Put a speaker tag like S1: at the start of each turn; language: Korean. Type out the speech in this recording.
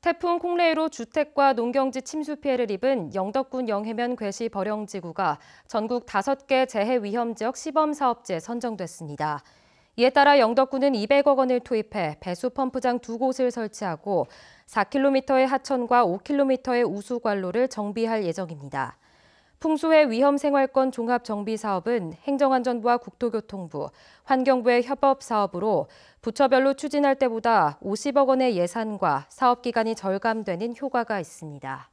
S1: 태풍 콩레이로 주택과 농경지 침수 피해를 입은 영덕군 영해면 괴시 버령지구가 전국 5개 재해 위험 지역 시범 사업지에 선정됐습니다. 이에 따라 영덕군은 200억 원을 투입해 배수 펌프장 두 곳을 설치하고 4km의 하천과 5km의 우수관로를 정비할 예정입니다. 풍수해 위험생활권 종합정비사업은 행정안전부와 국토교통부, 환경부의 협업사업으로 부처별로 추진할 때보다 50억 원의 예산과 사업기간이 절감되는 효과가 있습니다.